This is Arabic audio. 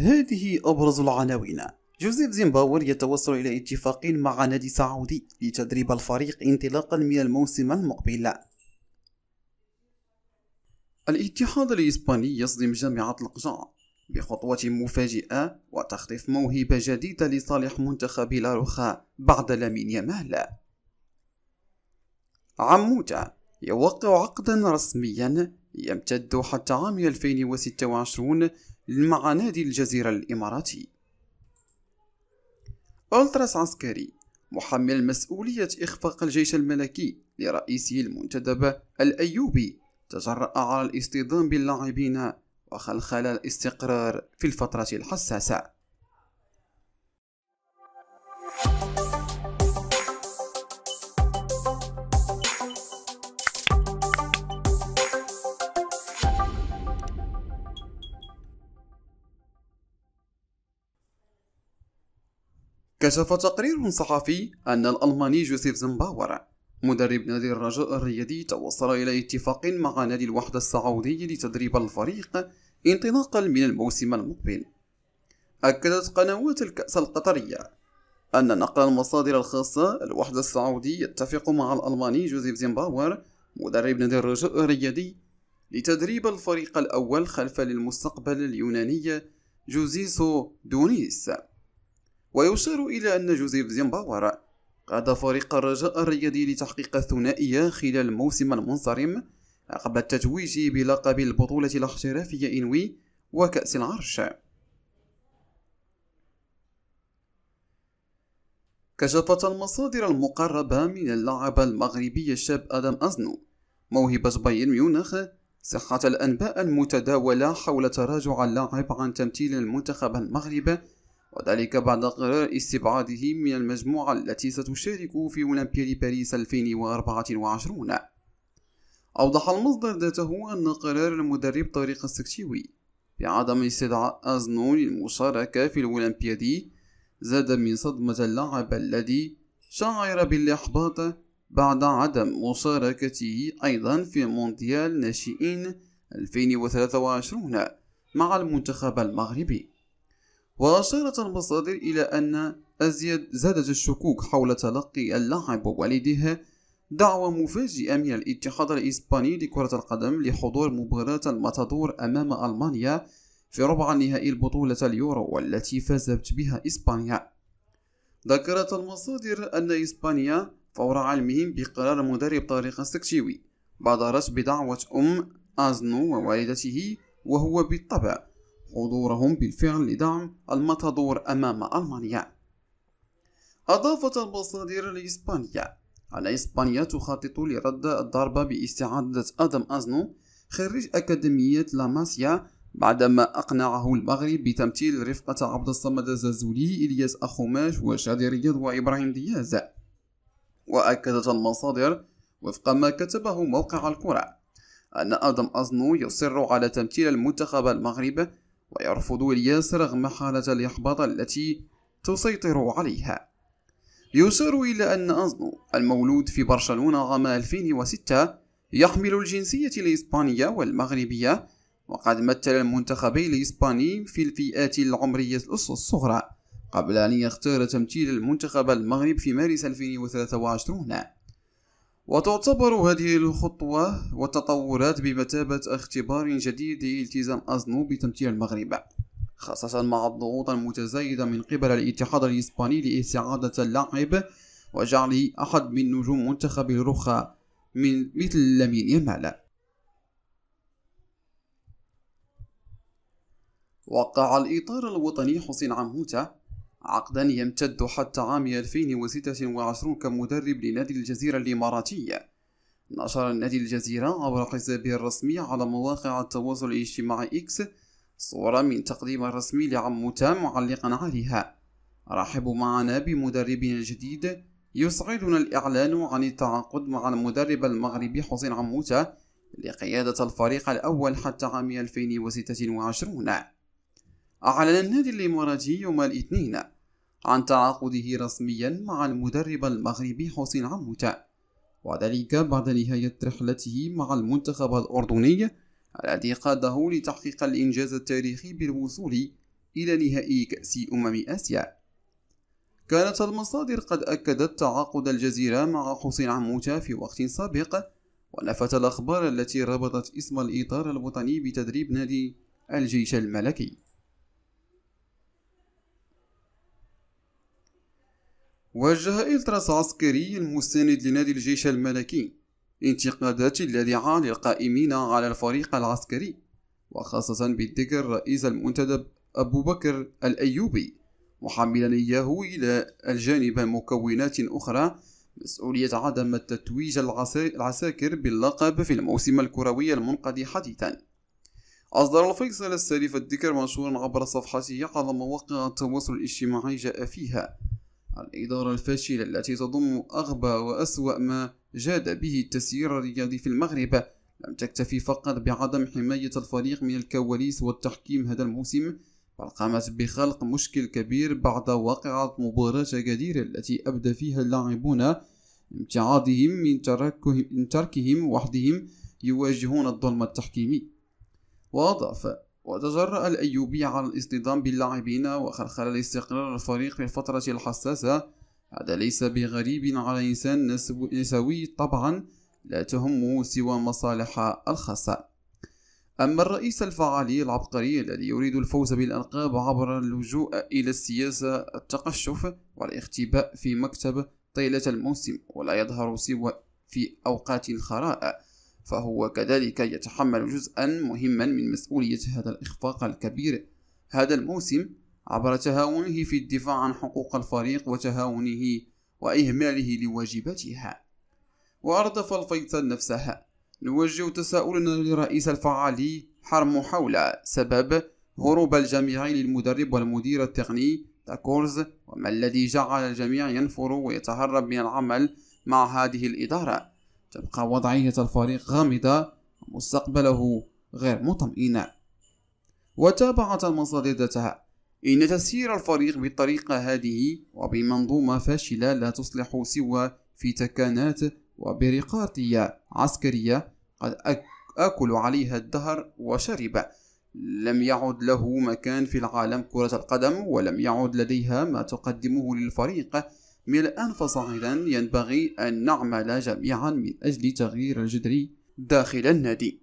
هذه أبرز العناوين جوزيف زيمباور يتوصل إلى اتفاق مع نادي سعودي لتدريب الفريق انطلاقا من الموسم المقبل الاتحاد الإسباني يصدم جامعة القجع بخطوة مفاجئة وتخطيف موهبة جديدة لصالح منتخب لاروخا بعد لامين يامال عموتة يوقع عقدا رسميا يمتد حتى عام 2026 مع نادي الجزيرة الإماراتي ألتراس عسكري محمل مسؤولية إخفاق الجيش الملكي لرئيسه المنتدب الأيوبي تجرأ على الاصطدام باللاعبين وخلخل الاستقرار في الفترة الحساسة كشف تقرير صحفي أن الألماني جوزيف زنباور مدرب نادي الرجاء الرياضي توصل إلى اتفاق مع نادي الوحدة السعودي لتدريب الفريق انطلاقا من الموسم المقبل أكدت قنوات الكأس القطرية أن نقل المصادر الخاصة الوحدة السعودي يتفق مع الألماني جوزيف زيمباور مدرب نادي الرجاء الرياضي لتدريب الفريق الأول خلف للمستقبل اليوناني جوزيسو دونيس ويشار إلى أن جوزيف زيمباور قاد فريق الرجاء الرياضي لتحقيق الثنائية خلال الموسم المنصرم عقب التتويج بلقب البطولة الاحترافية إنوي وكأس العرش كشفت المصادر المقربة من اللاعب المغربي الشاب آدم أزنو موهبة بايرن ميونخ صحة الأنباء المتداولة حول تراجع اللاعب عن تمثيل المنتخب المغربي وذلك بعد قرار استبعاده من المجموعة التي ستشارك في أولمبياد باريس 2024 أوضح المصدر ذاته أن قرار المدرب طارق السكتيوي بعدم استدعاء أزنو للمشاركة في الأولمبياد زاد من صدمة اللاعب الذي شعر بالإحباط بعد عدم مشاركته أيضا في مونديال ناشئين 2023 مع المنتخب المغربي وأشارت المصادر إلى أن أزيد زادت الشكوك حول تلقي اللاعب ووالده دعوة مفاجئة من الاتحاد الإسباني لكرة القدم لحضور مباراة الماتادور أمام ألمانيا في ربع نهائي البطولة اليورو والتي فازت بها إسبانيا ذكرت المصادر أن إسبانيا فور علمهم بقرار مدرب طارق السكشيوي بادرت بدعوة أم أزنو ووالدته وهو بالطبع حضورهم بالفعل لدعم الماتادور أمام ألمانيا أضافت المصادر لإسبانيا أن إسبانيا تخطط لرد الضربة باستعادة آدم أزنو خريج أكاديمية لاماسيا بعدما أقنعه المغرب بتمثيل رفقة عبد الصمد الزازولي إلياس أخوماش وشادي رياض وإبراهيم دياز وأكدت المصادر وفق ما كتبه موقع الكرة أن آدم أزنو يصر على تمثيل المنتخب المغرب ويرفض الياس رغم حالة الإحباط التي تسيطر عليها يشار إلى أن أزنو المولود في برشلونة عام 2006 يحمل الجنسية الإسبانية والمغربية وقد مثل المنتخبي الإسباني في الفئات العمرية الصغرى قبل أن يختار تمثيل المنتخب المغرب في مارس 2023 وتعتبر هذه الخطوة والتطورات بمثابة اختبار جديد لالتزام أزنو بتمثيل المغرب خاصة مع الضغوط المتزايدة من قبل الاتحاد الإسباني لاستعادة اللاعب وجعله أحد من نجوم منتخب الرخاء من مثل لامين يامال وقع الإطار الوطني حسين عموتة عقدا يمتد حتى عام 2026 كمدرب لنادي الجزيرة الإماراتي نشر نادي الجزيرة عبر حسابه الرسمي على مواقع التواصل الاجتماعي إكس صورة من تقديم الرسمي لعم متام معلقا عليها رحبوا معنا بمدربنا الجديد يسعدنا الإعلان عن التعاقد مع المدرب المغربي حسين عموتة لقيادة الفريق الأول حتى عام 2026 أعلن النادي الإماراتي يوم الاثنين عن تعاقده رسميا مع المدرب المغربي حسين عموتة وذلك بعد نهاية رحلته مع المنتخب الأردني الذي قاده لتحقيق الإنجاز التاريخي بالوصول إلى نهائي كأس أمم آسيا كانت المصادر قد أكدت تعاقد الجزيرة مع حسين عموتة في وقت سابق ونفت الأخبار التي ربطت اسم الإطار الوطني بتدريب نادي الجيش الملكي وجه إلتراس عسكري المساند لنادي الجيش الملكي انتقادات لاذعة للقائمين على الفريق العسكري وخاصة بالذكر رئيس المنتدب أبو بكر الأيوبي محملا إياه إلى الجانب مكونات أخرى مسؤولية عدم التتويج العساكر باللقب في الموسم الكروي المنقضي حديثا أصدر الفيصل السالف الذكر منشورا عبر صفحته على مواقع التواصل الاجتماعي جاء فيها الإدارة الفاشلة التي تضم أغبى وأسوأ ما جاد به التسيير الرياضي في المغرب لم تكتفي فقط بعدم حماية الفريق من الكواليس والتحكيم هذا الموسم بل قامت بخلق مشكل كبير بعد واقعة مباراة جديرة التي أبدى فيها اللاعبون امتعاضهم من, تركهم من تركهم وحدهم يواجهون الظلم التحكيمي وأضاف وتجرأ الأيوبي على الاصطدام باللاعبين وخلخل لاستقرار الفريق في الفترة الحساسة هذا ليس بغريب على إنسان نسوي طبعا لا تهمه سوى مصالح الخاصة أما الرئيس الفعالي العبقري الذي يريد الفوز بالألقاب عبر اللجوء إلى السياسة التقشف والاختباء في مكتب طيلة الموسم ولا يظهر سوى في أوقات الخراء فهو كذلك يتحمل جزءا مهما من مسؤولية هذا الإخفاق الكبير هذا الموسم عبر تهاونه في الدفاع عن حقوق الفريق وتهاونه وإهماله لواجباتها وأردف الفيصل نفسها نوجه تساؤلنا لرئيس الفعالي حرم حول سبب هروب الجميع للمدرب والمدير التقني تاكورز وما الذي جعل الجميع ينفر ويتهرب من العمل مع هذه الإدارة تبقى وضعية الفريق غامضة ومستقبله غير مطمئن وتابعت المصادر ذاتها إن تسيير الفريق بالطريقة هذه وبمنظومة فاشلة لا تصلح سوى في تكانات وبرقاطية عسكرية قد أكل عليها الدهر وشرب لم يعد له مكان في العالم كرة القدم ولم يعد لديها ما تقدمه للفريق من الآن فصاعدا ينبغي أن نعمل جميعا من أجل تغيير الجذري داخل النادي